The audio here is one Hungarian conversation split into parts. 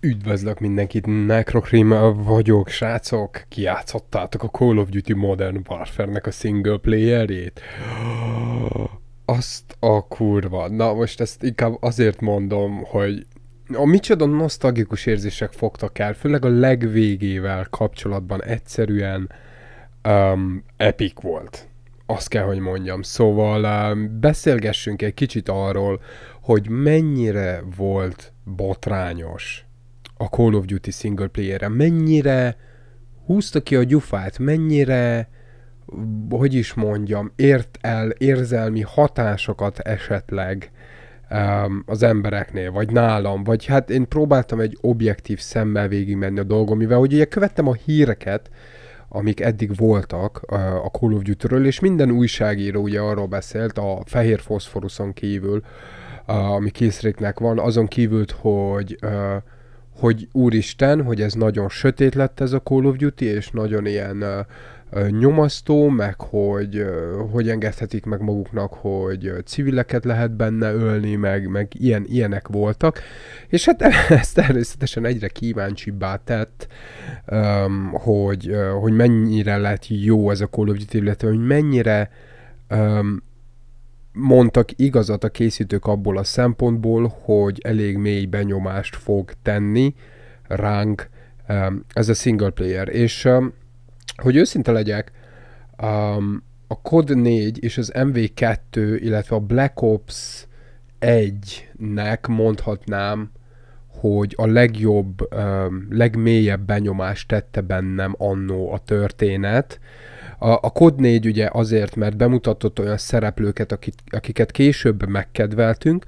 Üdvözlök mindenkit, Necrocream vagyok, srácok! Kiátszottátok a Call of Duty Modern Warfare-nek a single playerét. Azt a kurva. Na most ezt inkább azért mondom, hogy a micsoda nosztalgikus érzések fogtak el, főleg a legvégével kapcsolatban egyszerűen um, epic volt. Azt kell, hogy mondjam. Szóval um, beszélgessünk egy kicsit arról, hogy mennyire volt botrányos a Call of Duty single player mennyire húzta ki a gyufát, mennyire hogy is mondjam, ért el érzelmi hatásokat esetleg um, az embereknél, vagy nálam, vagy hát én próbáltam egy objektív szemmel végigmenni a dolgom, mivel hogy ugye követtem a híreket, amik eddig voltak uh, a Call of Duty-ről, és minden újságíró ugye arról beszélt, a fehér foszforuszon kívül, uh, ami készréknek van, azon kívül, hogy uh, hogy úristen, hogy ez nagyon sötét lett ez a Call of Duty, és nagyon ilyen nyomasztó, meg hogy hogy engedhetik meg maguknak, hogy civileket lehet benne ölni, meg, meg ilyen, ilyenek voltak. És hát ez természetesen egyre kíváncsibbá tett, um, hogy, hogy mennyire lett jó ez a Call of Duty, illetve hogy mennyire um, mondtak igazat a készítők abból a szempontból, hogy elég mély benyomást fog tenni ránk ez um, a single player. És um, hogy őszinte legyek, um, a COD 4 és az MV2, illetve a Black Ops 1-nek mondhatnám, hogy a legjobb, legmélyebb benyomást tette bennem annó a történet, a, a Kod 4 ugye azért, mert bemutatott olyan szereplőket, akik, akiket később megkedveltünk,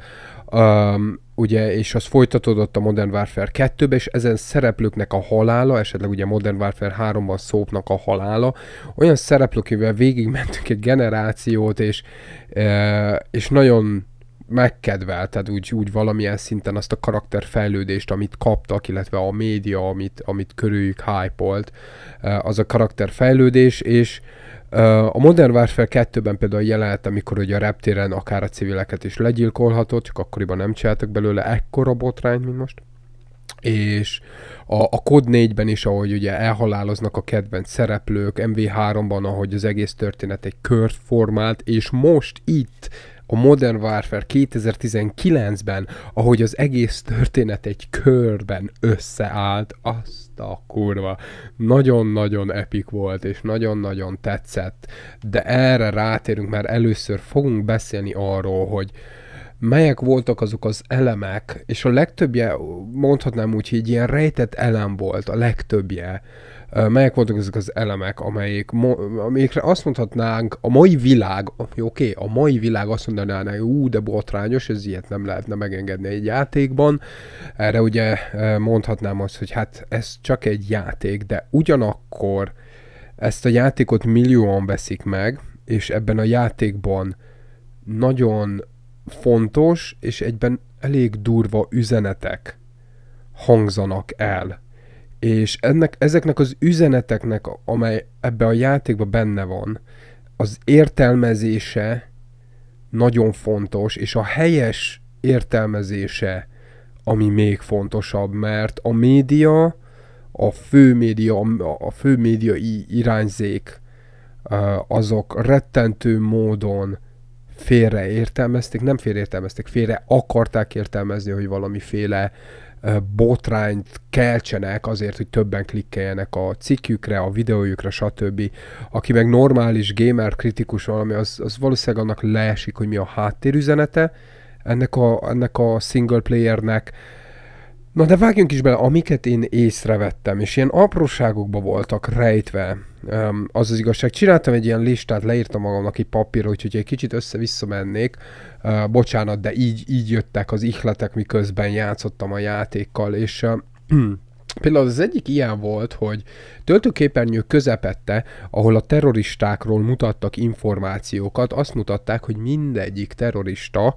um, ugye, és az folytatódott a Modern Warfare 2-be, és ezen szereplőknek a halála, esetleg ugye Modern Warfare 3-ban szópnak a halála, olyan szereplőkével végigmentünk egy generációt, és, e, és nagyon megkedvelted úgy, úgy valamilyen szinten azt a karakterfejlődést, amit kaptak, illetve a média, amit, amit körüljük hype eh, az a karakterfejlődés, és eh, a Modern Warfare 2-ben például jelenet, amikor ugye a reptéren akár a civileket is legyilkolhatott, csak akkoriban nem csináltak belőle ekkora botrányt, mint most. És a, a Kod 4-ben is, ahogy ugye elhaláloznak a kedvenc szereplők, MV3-ban, ahogy az egész történet egy kört formált, és most itt a Modern Warfare 2019-ben, ahogy az egész történet egy körben összeállt, azt a kurva. Nagyon-nagyon epik volt, és nagyon-nagyon tetszett. De erre rátérünk, mert először fogunk beszélni arról, hogy melyek voltak azok az elemek, és a legtöbbje, mondhatnám úgy, hogy ilyen rejtett elem volt, a legtöbbje, melyek voltak ezek az elemek, amelyik, amelyikre azt mondhatnánk, a mai világ, oké, okay, a mai világ azt mondaná, hogy ú, de botrányos, ez ilyet nem lehetne megengedni egy játékban. Erre ugye mondhatnám azt, hogy hát ez csak egy játék, de ugyanakkor ezt a játékot millióan veszik meg, és ebben a játékban nagyon fontos, és egyben elég durva üzenetek hangzanak el és ennek, ezeknek az üzeneteknek, amely ebbe a játékba benne van, az értelmezése nagyon fontos, és a helyes értelmezése, ami még fontosabb, mert a média, a fő média, a fő média irányzék, azok rettentő módon félreértelmezték, nem félreértelmezték, félre akarták értelmezni, hogy valamiféle botrányt keltsenek azért, hogy többen klikkeljenek a cikkükre, a videójukra, stb. Aki meg normális gamer kritikus valami, az, az valószínűleg annak leesik, hogy mi a háttérüzenete ennek a, ennek a single playernek, Na de vágjunk is bele, amiket én észrevettem, és ilyen apróságokba voltak rejtve, um, az az igazság. Csináltam egy ilyen listát, leírtam magamnak egy papírra, úgyhogy egy kicsit össze-vissza mennék. Uh, bocsánat, de így, így jöttek az ihletek, miközben játszottam a játékkal, és uh, Például az egyik ilyen volt, hogy töltőképernyő közepette, ahol a terroristákról mutattak információkat, azt mutatták, hogy mindegyik terrorista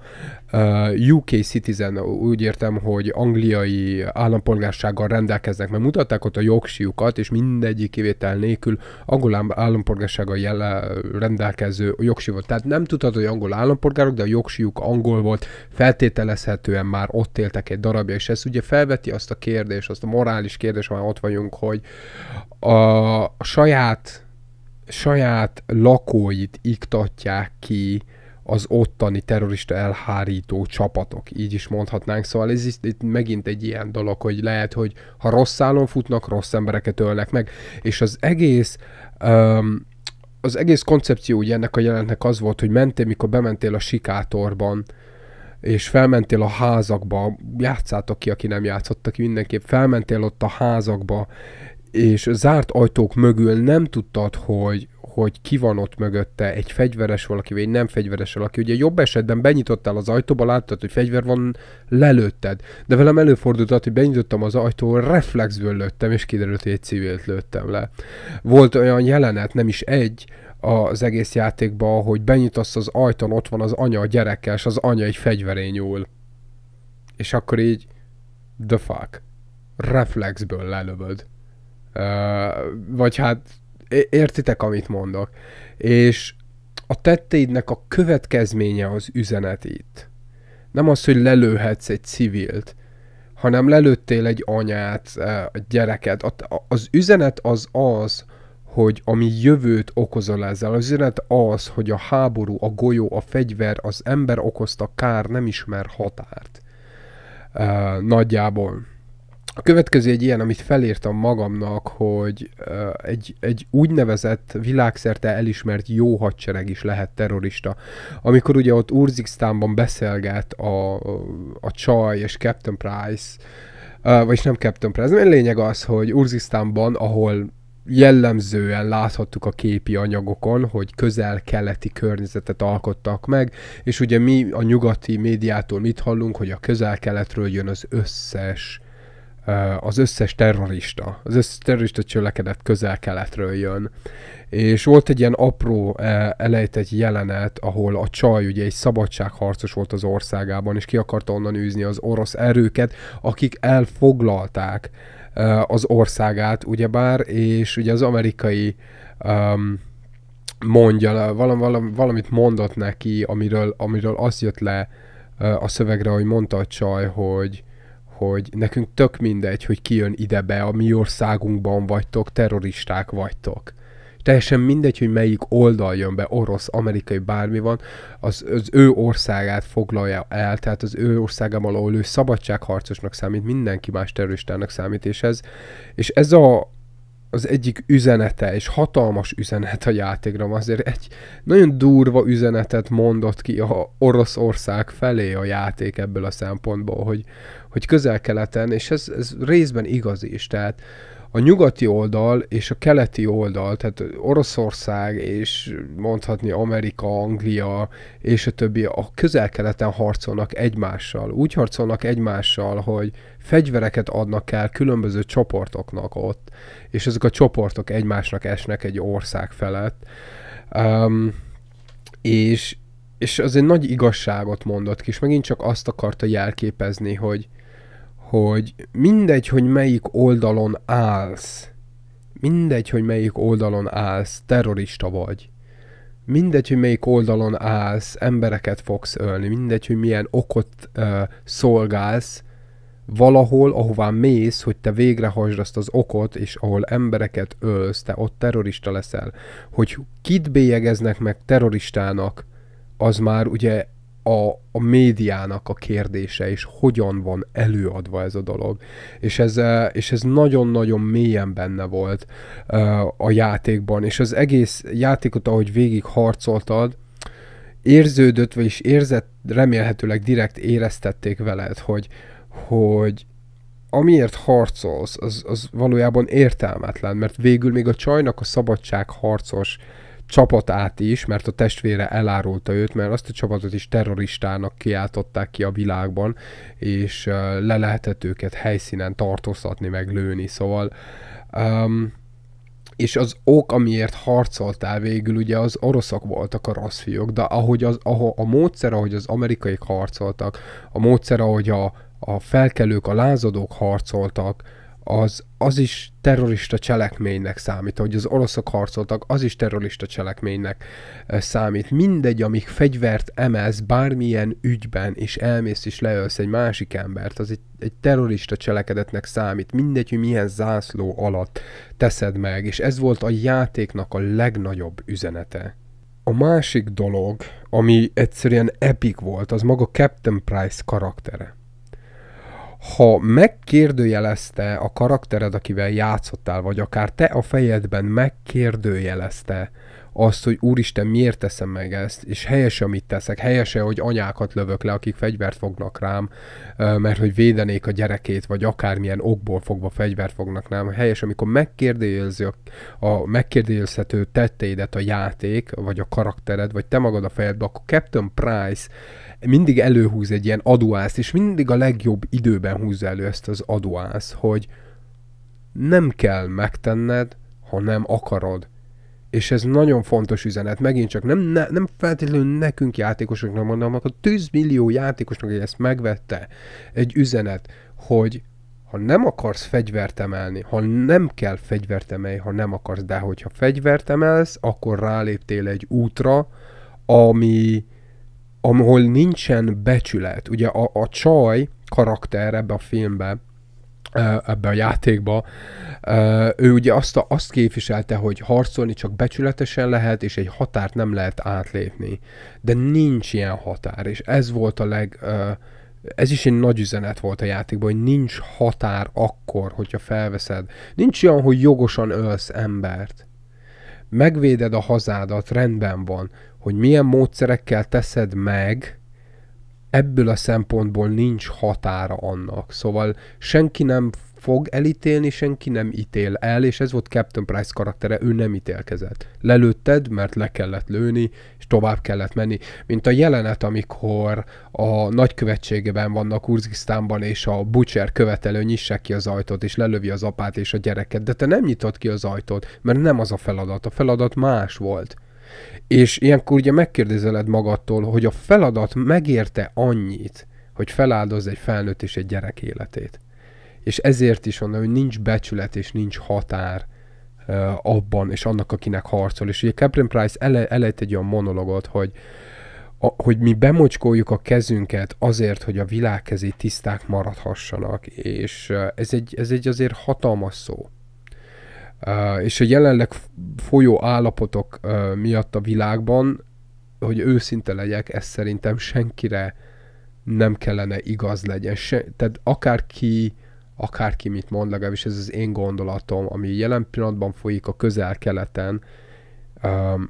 UK uh, citizen, úgy értem, hogy angliai állampolgársággal rendelkeznek, mert mutatták ott a jogsiukat, és mindegyik kivétel nélkül angol állampolgársággal jele rendelkező jogsi volt. Tehát nem tudhatod, hogy angol állampolgárok, de a jogsiuk angol volt, feltételezhetően már ott éltek egy darabja, és ez ugye felveti azt a kérdést, azt a morális kérdést, már ott vagyunk, hogy a saját saját lakóit iktatják ki az ottani terrorista elhárító csapatok, így is mondhatnánk. Szóval ez is itt megint egy ilyen dolog, hogy lehet, hogy ha rossz szálon futnak, rossz embereket ölnek meg, és az egész um, az egész koncepció ugye ennek a jelentnek az volt, hogy mentél, mikor bementél a sikátorban, és felmentél a házakba, játszátok ki, aki nem játszottak mindenképp, felmentél ott a házakba, és zárt ajtók mögül nem tudtad, hogy, hogy ki van ott mögötte, egy fegyveres valaki, vagy egy nem fegyveres valaki. Ugye jobb esetben benyitottál az ajtóba, láttad, hogy fegyver van, lelőtted. De velem előfordult, hogy benyitottam az ajtó, reflexből lőttem, és kiderült, hogy egy civilt lőttem le. Volt olyan jelenet, nem is egy, az egész játékban, hogy benyitasz az ajtón, ott van az anya a gyerekkel, és az anya egy fegyverén nyúl. És akkor így, the fuck, reflexből lelövöd. Uh, vagy hát értitek, amit mondok. És a tetteidnek a következménye az üzenet itt. Nem az, hogy lelőhetsz egy civilt, hanem lelőttél egy anyát, e, a gyereket. Az üzenet az az, hogy ami jövőt okozol ezzel. Az üzenet az, hogy a háború, a golyó, a fegyver, az ember okozta kár nem ismer határt. Uh, nagyjából. A következő egy ilyen, amit felírtam magamnak, hogy egy, egy úgynevezett világszerte elismert jó hadsereg is lehet terrorista. Amikor ugye ott Urzikstánban beszélget a, a csaj és Captain Price, vagyis nem Captain Price, mert lényeg az, hogy Urzikstánban, ahol jellemzően láthattuk a képi anyagokon, hogy közel-keleti környezetet alkottak meg, és ugye mi a nyugati médiától mit hallunk, hogy a közel-keletről jön az összes az összes terrorista, az összes terrorista csölekedet közel-keletről jön. És volt egy ilyen apró e, elejtett jelenet, ahol a csaj ugye egy szabadságharcos volt az országában, és ki akarta onnan űzni az orosz erőket, akik elfoglalták e, az országát, ugyebár, és ugye az amerikai um, mondja, valam, valam, valamit mondott neki, amiről, amiről az jött le a szövegre, hogy mondta a csaj, hogy hogy nekünk tök mindegy, hogy kijön ide be, a mi országunkban vagytok, terroristák vagytok. Teljesen mindegy, hogy melyik oldal jön be, orosz, amerikai, bármi van, az, az ő országát foglalja el, tehát az ő országában, ahol ő szabadságharcosnak számít, mindenki más terroristának számít, és ez, és ez a, az egyik üzenete, és hatalmas üzenet a játékra, azért egy nagyon durva üzenetet mondott ki a Oroszország felé a játék ebből a szempontból, hogy, hogy közel-keleten, és ez, ez részben igaz is, tehát a nyugati oldal és a keleti oldal, tehát Oroszország és mondhatni Amerika, Anglia és a többi a közel-keleten harcolnak egymással. Úgy harcolnak egymással, hogy fegyvereket adnak el különböző csoportoknak ott, és ezek a csoportok egymásnak esnek egy ország felett. Um, és, és az egy nagy igazságot mondott ki, és megint csak azt akarta jelképezni, hogy hogy mindegy, hogy melyik oldalon állsz, mindegy, hogy melyik oldalon állsz, terrorista vagy, mindegy, hogy melyik oldalon állsz, embereket fogsz ölni, mindegy, hogy milyen okot ö, szolgálsz, valahol, ahová mész, hogy te végrehajtsd azt az okot, és ahol embereket ölsz, te ott terrorista leszel. Hogy kit bélyegeznek meg terroristának, az már ugye a, a médiának a kérdése, és hogyan van előadva ez a dolog. És ez, e, és ez nagyon-nagyon mélyen benne volt e, a játékban, és az egész játékot, ahogy végig harcoltad, érződött, vagyis érzett, remélhetőleg direkt éreztették veled, hogy, hogy amiért harcolsz, az, az valójában értelmetlen, mert végül még a csajnak a szabadság harcos uh, csapatát is, mert a testvére elárulta őt, mert azt a csapatot is terroristának kiáltották ki a világban, és le lehetett őket helyszínen tartóztatni, meg lőni, szóval um, és az ok, amiért harcoltál végül, ugye az oroszok voltak a rossz fiúk, de ahogy az, a a módszer, ahogy az amerikaiak harcoltak, a módszer, ahogy a, a felkelők, a lázadók harcoltak, az, az is terrorista cselekménynek számít, hogy az oroszok harcoltak, az is terrorista cselekménynek számít. Mindegy, amíg fegyvert emelsz bármilyen ügyben, és elmész és leölsz egy másik embert, az egy, egy terrorista cselekedetnek számít. Mindegy, hogy milyen zászló alatt teszed meg, és ez volt a játéknak a legnagyobb üzenete. A másik dolog, ami egyszerűen epik volt, az maga Captain Price karaktere ha megkérdőjelezte a karaktered, akivel játszottál, vagy akár te a fejedben megkérdőjelezte azt, hogy úristen, miért teszem meg ezt, és helyese, amit teszek, helyese, hogy anyákat lövök le, akik fegyvert fognak rám, mert hogy védenék a gyerekét, vagy akármilyen okból fogva fegyvert fognak rám, helyes, amikor megkérdőjelzi a, a megkérdőjelezhető tetteidet a játék, vagy a karaktered, vagy te magad a fejedbe, akkor Captain Price mindig előhúz egy ilyen aduász, és mindig a legjobb időben húzza elő ezt az aduász, hogy nem kell megtenned, ha nem akarod. És ez nagyon fontos üzenet, megint csak nem, ne, nem feltétlenül nekünk játékosoknak mondom, a tűzmillió játékosnak, hogy ezt megvette, egy üzenet, hogy ha nem akarsz fegyvert emelni, ha nem kell fegyvert emelni, ha nem akarsz, de hogyha fegyvert emelsz, akkor ráléptél egy útra, ami ahol nincsen becsület. Ugye a, a csaj karakter ebbe a filmbe, ebbe a játékba. Ő ugye azt, a, azt képviselte, hogy harcolni csak becsületesen lehet, és egy határt nem lehet átlépni. De nincs ilyen határ, és ez volt a leg... Ez is egy nagy üzenet volt a játékban, hogy nincs határ akkor, hogyha felveszed. Nincs olyan, hogy jogosan ölsz embert. Megvéded a hazádat, rendben van hogy milyen módszerekkel teszed meg, ebből a szempontból nincs határa annak. Szóval senki nem fog elítélni, senki nem ítél el, és ez volt Captain Price karaktere, ő nem ítélkezett. Lelőtted, mert le kellett lőni, és tovább kellett menni. Mint a jelenet, amikor a nagykövetségeben vannak Urzgisztánban, és a Butcher követelő nyissák ki az ajtót, és lelövi az apát és a gyereket, de te nem nyitott ki az ajtót, mert nem az a feladat, a feladat más volt. És ilyenkor ugye megkérdezeled magadtól, hogy a feladat megérte annyit, hogy feláldoz egy felnőtt és egy gyerek életét. És ezért is onnan, hogy nincs becsület és nincs határ uh, abban és annak, akinek harcol. És ugye Captain Price ele, elejt egy olyan monologot, hogy a, hogy mi bemocskoljuk a kezünket azért, hogy a világ kezé tiszták maradhassanak, és ez egy, ez egy azért hatalmas szó és a jelenleg folyó állapotok miatt a világban, hogy őszinte legyek, ez szerintem senkire nem kellene igaz legyen. Se, tehát akárki, akárki mit mond, legalábbis ez az én gondolatom, ami jelen pillanatban folyik a közel-keleten,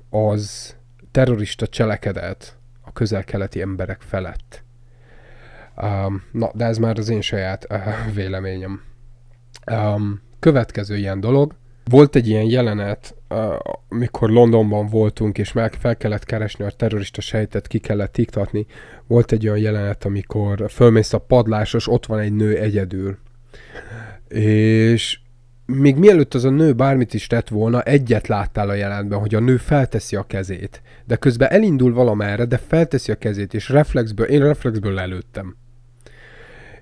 az terrorista cselekedet a közel-keleti emberek felett. Na, de ez már az én saját véleményem. Következő ilyen dolog, volt egy ilyen jelenet, amikor Londonban voltunk, és meg fel kellett keresni a terrorista sejtet, ki kellett tiktatni. Volt egy olyan jelenet, amikor fölmész a padlásos, ott van egy nő egyedül. És még mielőtt az a nő bármit is tett volna, egyet láttál a jelenben, hogy a nő felteszi a kezét. De közben elindul valamerre, de felteszi a kezét, és reflexből, én reflexből lelőttem.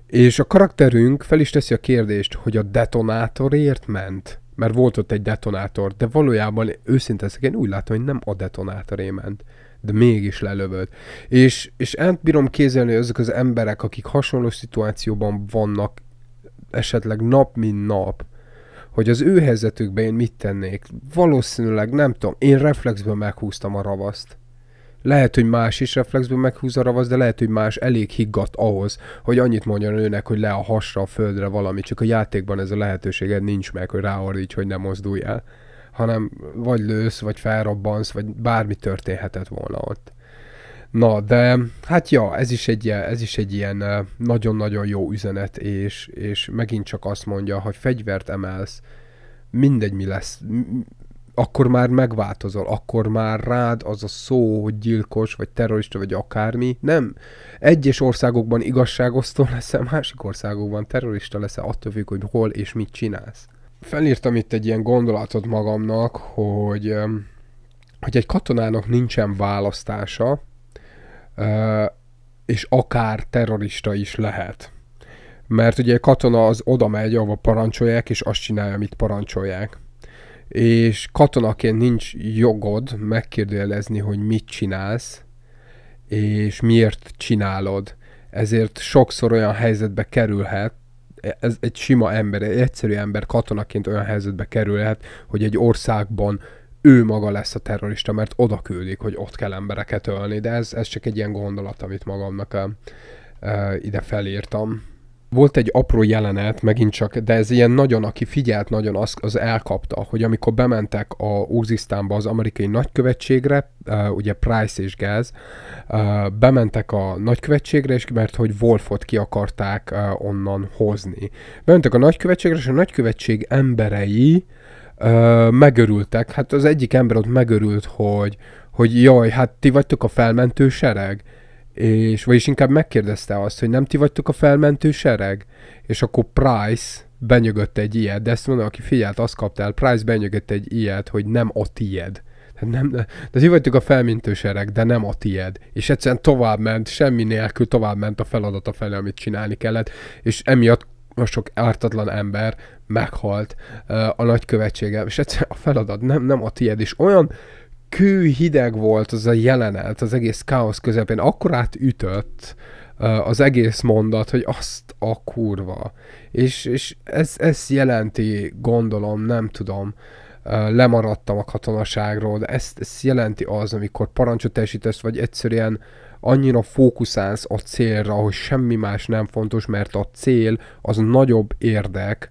És a karakterünk fel is teszi a kérdést, hogy a detonátorért ment mert volt ott egy detonátor, de valójában őszinte ezek én úgy látom, hogy nem a detonátoré ment de mégis lelövöd. És, és át bírom kézelni, hogy azok az emberek, akik hasonló szituációban vannak, esetleg nap, mint nap, hogy az ő helyzetükben én mit tennék. Valószínűleg, nem tudom, én reflexből meghúztam a ravaszt. Lehet, hogy más is reflexből meghúzza a ravasz, de lehet, hogy más elég higgadt ahhoz, hogy annyit mondjon őnek, hogy le a hasra a földre valami, csak a játékban ez a lehetőséged nincs meg, hogy ráordíts, hogy ne mozdulj el, hanem vagy lősz, vagy felrobbansz, vagy bármi történhetett volna ott. Na, de hát ja, ez is egy, ez is egy ilyen eh, nagyon-nagyon jó üzenet, és, és megint csak azt mondja, hogy fegyvert emelsz, mindegy mi lesz, akkor már megváltozol, akkor már rád az a szó, hogy gyilkos, vagy terrorista, vagy akármi. Nem. Egyes országokban igazságosztó leszel, másik országokban terrorista leszel, attól függ, hogy hol és mit csinálsz. Felírtam itt egy ilyen gondolatot magamnak, hogy, hogy egy katonának nincsen választása, és akár terrorista is lehet. Mert ugye a katona az oda megy, ahova parancsolják, és azt csinálja, amit parancsolják és katonaként nincs jogod megkérdőjelezni, hogy mit csinálsz, és miért csinálod. Ezért sokszor olyan helyzetbe kerülhet, ez egy sima ember, egy egyszerű ember katonaként olyan helyzetbe kerülhet, hogy egy országban ő maga lesz a terrorista, mert oda küldik, hogy ott kell embereket ölni, de ez, ez csak egy ilyen gondolat, amit magamnak uh, ide felírtam. Volt egy apró jelenet, megint csak, de ez ilyen nagyon, aki figyelt nagyon, az, az elkapta, hogy amikor bementek a Uzisztánba az amerikai nagykövetségre, ugye Price és Gáz, bementek a nagykövetségre, és mert hogy Wolfot ki akarták onnan hozni. Bementek a nagykövetségre, és a nagykövetség emberei megörültek. Hát az egyik ember ott megörült, hogy, hogy jaj, hát ti vagytok a felmentő sereg és vagyis inkább megkérdezte azt, hogy nem ti vagytok a felmentő sereg? És akkor Price benyögött egy ilyet, de ezt mondom, aki figyelt, azt kaptál, Price benyögött egy ilyet, hogy nem a tied. Tehát nem, de ti vagytok a felmentő sereg, de nem a tied. És egyszerűen tovább ment, semmi nélkül tovább ment a feladata felé, amit csinálni kellett, és emiatt a sok ártatlan ember meghalt uh, a nagykövetséggel, és egyszerűen a feladat nem, nem a tied, és olyan kő hideg volt az a jelenet, az egész káosz közepén, akkor átütött az egész mondat, hogy azt a kurva. És, és ez, ez jelenti, gondolom, nem tudom, lemaradtam a katonaságról, de ezt, ezt jelenti az, amikor parancsot teljesítesz, vagy egyszerűen annyira fókuszálsz a célra, hogy semmi más nem fontos, mert a cél az nagyobb érdek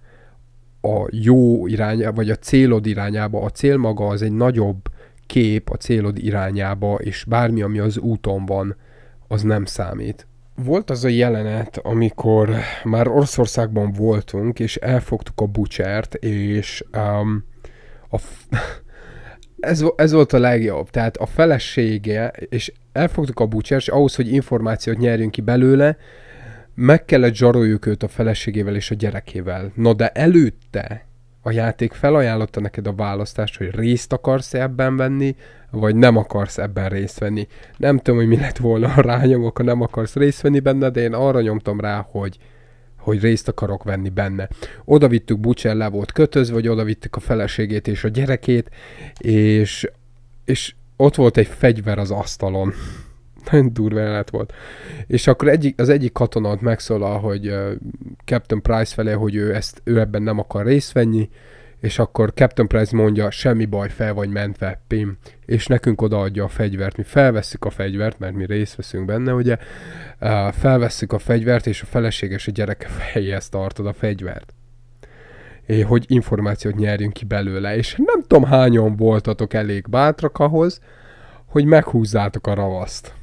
a jó irányába, vagy a célod irányába. A cél maga az egy nagyobb kép a célod irányába, és bármi, ami az úton van, az nem számít. Volt az a jelenet, amikor már Oroszországban voltunk, és elfogtuk a bucsert, és um, a f- ez, ez volt a legjobb. Tehát a felesége, és elfogtuk a bucsert, és ahhoz, hogy információt nyerjünk ki belőle, meg kellett zsaroljuk őt a feleségével és a gyerekével. Na de előtte a játék felajánlotta neked a választást, hogy részt akarsz ebben venni, vagy nem akarsz ebben részt venni. Nem tudom, hogy mi lett volna, a rányomok, ha nem akarsz részt venni benne, de én arra nyomtam rá, hogy hogy részt akarok venni benne. Oda vittük, Butcher le volt kötözve, vagy oda vittük a feleségét és a gyerekét, és, és ott volt egy fegyver az asztalon. Nagyon durva jelenet volt. És akkor egyik, az egyik katonat megszólal, hogy uh, Captain Price felé, hogy ő, ezt, ő ebben nem akar részt venni, és akkor Captain Price mondja, semmi baj, fel vagy mentve, pim, és nekünk odaadja a fegyvert, mi felvesszük a fegyvert, mert mi részt veszünk benne, ugye, uh, felvesszük a fegyvert, és a feleséges a gyereke fejéhez tartod a fegyvert hogy információt nyerjünk ki belőle, és nem tudom hányan voltatok elég bátrak ahhoz, hogy meghúzzátok a ravaszt.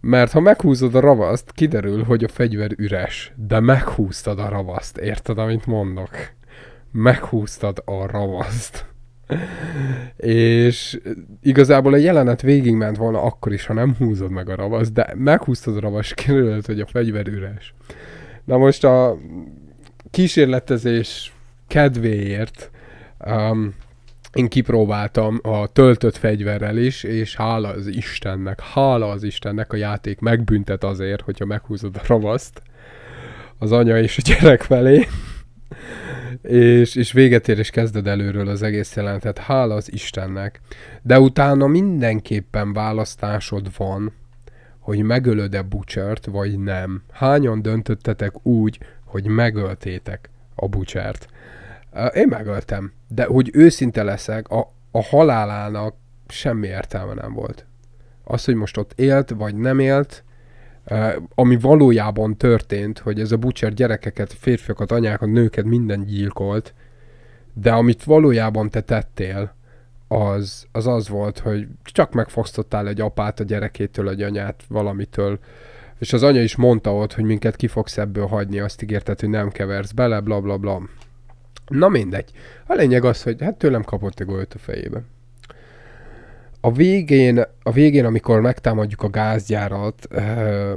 Mert ha meghúzod a ravaszt, kiderül, hogy a fegyver üres. De meghúztad a ravaszt, érted, amit mondok? Meghúztad a ravaszt. És igazából a jelenet végigment volna akkor is, ha nem húzod meg a ravaszt, de meghúztad a ravaszt, kiderült, hogy a fegyver üres. Na most a kísérletezés kedvéért um, én kipróbáltam a töltött fegyverrel is, és hála az Istennek, hála az Istennek a játék megbüntet azért, hogyha meghúzod a ravaszt az anya és a gyerek felé, és, és véget ér, és kezded előről az egész jelentet. Hála az Istennek. De utána mindenképpen választásod van, hogy megölöd-e Butchert, vagy nem. Hányan döntöttetek úgy, hogy megöltétek a Butchert? Én megöltem, de hogy őszinte leszek, a, a halálának semmi értelme nem volt. Az, hogy most ott élt, vagy nem élt, ami valójában történt, hogy ez a bucsár gyerekeket, férfiakat, anyákat, nőket, minden gyilkolt, de amit valójában te tettél, az, az az volt, hogy csak megfosztottál egy apát a gyerekétől, egy anyát valamitől, és az anya is mondta ott, hogy minket ki fogsz ebből hagyni, azt ígérted, hogy nem keversz bele, bla bla bla. Na mindegy. A lényeg az, hogy hát tőlem kapott egy golyót a fejébe. A végén, a végén, amikor megtámadjuk a gázgyárat, eh,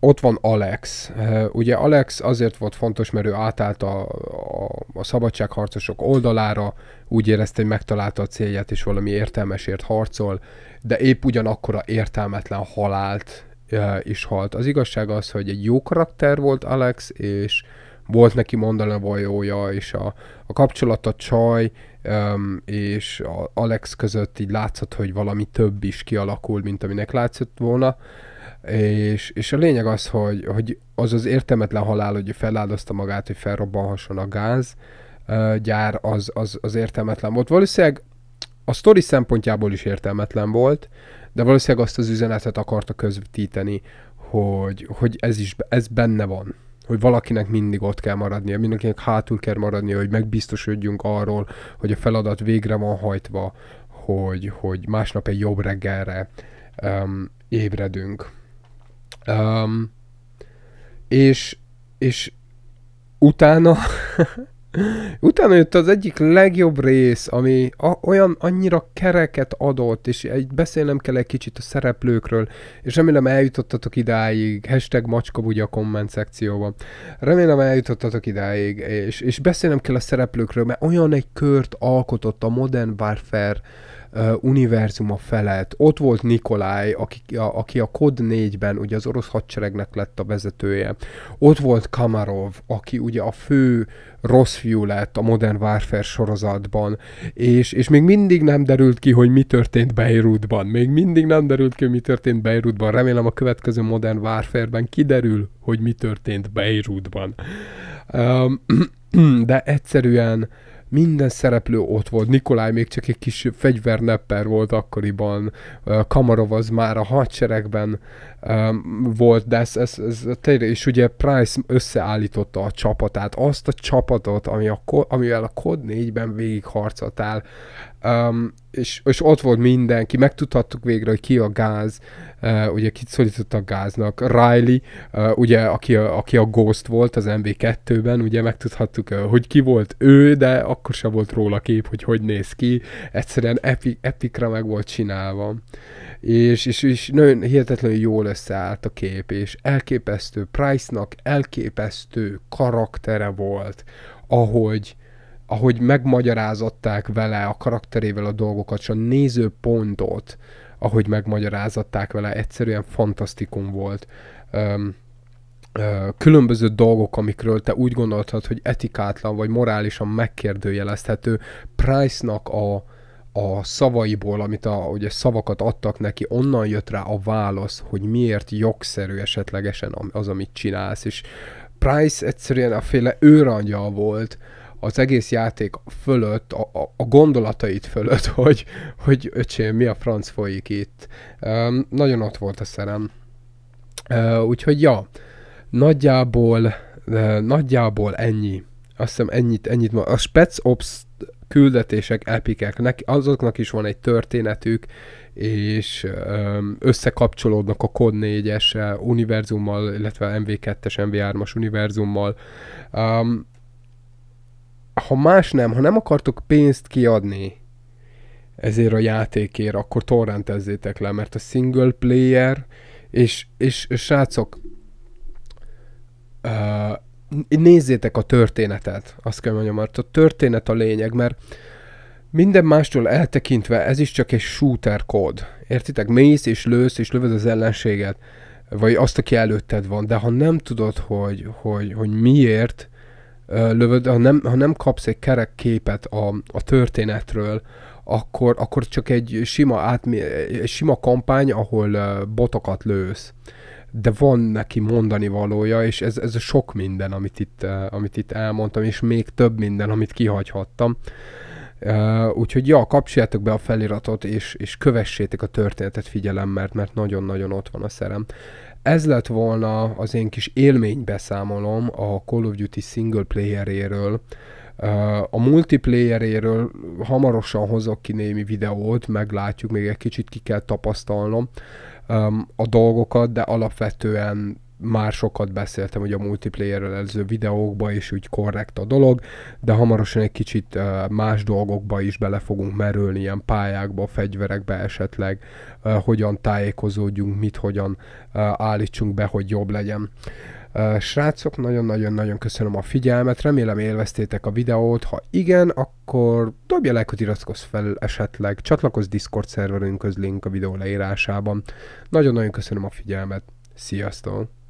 ott van Alex. Eh, ugye Alex azért volt fontos, mert ő átállt a, a, a szabadságharcosok oldalára, úgy érezte, hogy megtalálta a célját, és valami értelmesért harcol, de épp ugyanakkora értelmetlen halált eh, is halt. Az igazság az, hogy egy jó karakter volt Alex, és volt neki mondani valója, és a, a kapcsolat a csaj um, és a Alex között így látszott, hogy valami több is kialakul, mint aminek látszott volna. És, és a lényeg az, hogy, hogy az az értelmetlen halál, hogy feláldozta magát, hogy felrobbanhasson a gáz, uh, gyár az, az, az értelmetlen volt. Valószínűleg a sztori szempontjából is értelmetlen volt, de valószínűleg azt az üzenetet akarta közvetíteni, hogy, hogy ez is ez benne van hogy valakinek mindig ott kell maradnia, mindenkinek hátul kell maradnia, hogy megbiztosodjunk arról, hogy a feladat végre van hajtva, hogy, hogy másnap egy jobb reggelre um, ébredünk. Um, és, és utána Utána jött az egyik legjobb rész, ami a, olyan annyira kereket adott, és egy beszélnem kell egy kicsit a szereplőkről, és remélem eljutottatok idáig, hashtag macskabugy a komment szekcióban. Remélem eljutottatok idáig, és, és beszélnem kell a szereplőkről, mert olyan egy kört alkotott a Modern Warfare univerzuma felett. Ott volt Nikolaj, aki a, aki a Kod 4-ben ugye az orosz hadseregnek lett a vezetője. Ott volt Kamarov, aki ugye a fő rossz fiú lett a Modern Warfare sorozatban, és, és még mindig nem derült ki, hogy mi történt Beirutban. Még mindig nem derült ki, hogy mi történt Beirutban. Remélem a következő Modern Warfare-ben kiderül, hogy mi történt Beirutban. Um, de egyszerűen minden szereplő ott volt. Nikolaj még csak egy kis fegyvernepper volt akkoriban, Kamarov az már a hadseregben volt, de ez, ez, ez tényleg, és ugye Price összeállította a csapatát, azt a csapatot, ami a, amivel a Kod 4-ben végigharcoltál, Um, és, és ott volt mindenki, megtudhattuk végre, hogy ki a gáz, uh, ugye kit a gáznak, Riley, uh, ugye aki a, aki a Ghost volt az mv 2 ben ugye megtudhattuk, uh, hogy ki volt ő, de akkor sem volt róla kép, hogy hogy néz ki, egyszerűen epi, epikra meg volt csinálva. És, és, és nagyon hihetetlenül jól összeállt a kép, és elképesztő Price-nak elképesztő karaktere volt, ahogy ahogy megmagyarázották vele a karakterével a dolgokat, és a nézőpontot, ahogy megmagyarázatták vele, egyszerűen fantasztikum volt. Um, különböző dolgok, amikről te úgy gondoltad, hogy etikátlan vagy morálisan megkérdőjelezhető. Price-nak a, a szavaiból, amit a ugye szavakat adtak neki, onnan jött rá a válasz, hogy miért jogszerű esetlegesen az, amit csinálsz, és Price egyszerűen a féle őrangyal volt, az egész játék fölött, a, a, a gondolatait fölött, hogy, hogy öcsém, mi a franc folyik itt. Um, nagyon ott volt a szerem. Uh, úgyhogy ja, nagyjából, uh, nagyjából ennyi. Azt hiszem ennyit, ennyit ma. A Spec Ops küldetések epikek, neki, azoknak is van egy történetük, és összekapcsolódnak a COD 4-es univerzummal, illetve MV2-es, MV3-as univerzummal. Um, ha más nem, ha nem akartok pénzt kiadni ezért a játékért, akkor torrentezzétek le, mert a single player, és, és, srácok, uh, nézzétek a történetet, azt kell mondjam, mert a történet a lényeg, mert minden mástól eltekintve ez is csak egy shooter kód. Értitek? Mész és lősz és lövöd az ellenséget, vagy azt, aki előtted van, de ha nem tudod, hogy, hogy, hogy miért, lövöd, ha nem, ha nem kapsz egy kerek képet a, a történetről, akkor, akkor csak egy sima, átmi, egy sima kampány, ahol botokat lősz. De van neki mondani valója, és ez, ez a sok minden, amit itt, amit itt elmondtam, és még több minden, amit kihagyhattam. Uh, Uh, úgyhogy ja, kapcsoljátok be a feliratot, és, és kövessétek a történetet figyelem, mert, mert nagyon-nagyon ott van a szerem. Ez lett volna az én kis élménybeszámolom a Call of Duty single playeréről. Uh, a multiplayeréről hamarosan hozok ki némi videót, meglátjuk, még egy kicsit ki kell tapasztalnom um, a dolgokat, de alapvetően már sokat beszéltem hogy a multiplayerről előző videókban, és úgy korrekt a dolog, de hamarosan egy kicsit más dolgokba is bele fogunk merülni, ilyen pályákba, fegyverekbe esetleg, hogyan tájékozódjunk, mit hogyan állítsunk be, hogy jobb legyen. Srácok, nagyon-nagyon-nagyon köszönöm a figyelmet, remélem élveztétek a videót, ha igen, akkor dobja hogy iratkozz fel esetleg, csatlakozz Discord szerverünkhöz, link a videó leírásában. Nagyon-nagyon köszönöm a figyelmet, sziasztok!